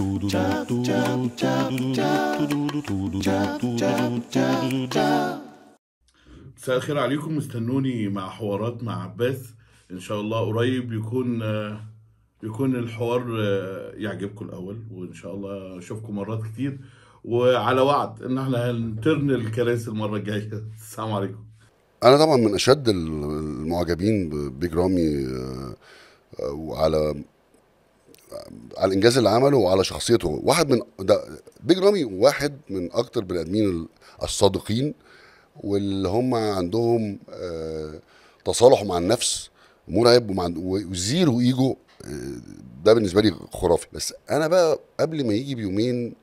مساء الخير عليكم استنوني مع حوارات مع عباس ان شاء الله قريب يكون يكون الحوار يعجبكم الاول وان شاء الله اشوفكم مرات كتير وعلى وعد ان احنا هنترن الكراسي المره الجايه السلام عليكم انا طبعا من اشد المعجبين بجرامي وعلى آه، على الانجاز اللي عمله وعلى شخصيته واحد من ده بيج رامي واحد من اكتر بني ادمين الصادقين واللي هم عندهم آه، تصالح مع النفس مرعب وزيرو ايجو آه، ده بالنسبه لي خرافي بس انا بقى قبل ما يجي بيومين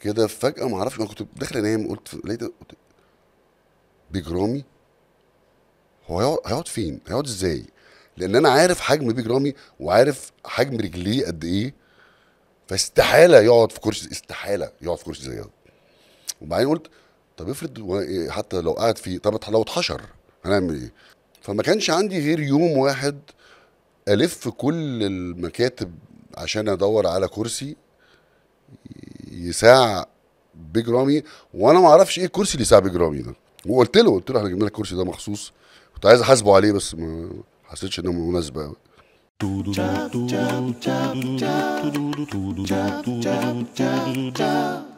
كده فجاه ما اعرفش انا كنت داخل انام قلت لقيت بيج رامي هو هيقعد فين؟ هيقعد ازاي؟ لان انا عارف حجم بيج رامي وعارف حجم رجليه قد ايه فاستحاله يقعد في كرسي استحاله يقعد في كرسي زي ده وبعدين قلت طب افرض إيه، حتى لو قعد فيه طب لو اتحشر هنعمل ايه فما كانش عندي غير يوم واحد الف كل المكاتب عشان ادور على كرسي يساع بيج رامي وانا ما اعرفش ايه الكرسي اللي يساع بيج رامي ده وقلت له قلت له احنا جبنا لك الكرسي ده مخصوص كنت عايز احاسبه عليه بس ما hasič jenom mu nezbyl. Čau, čau, čau, čau, čau, čau, čau, čau, čau, čau.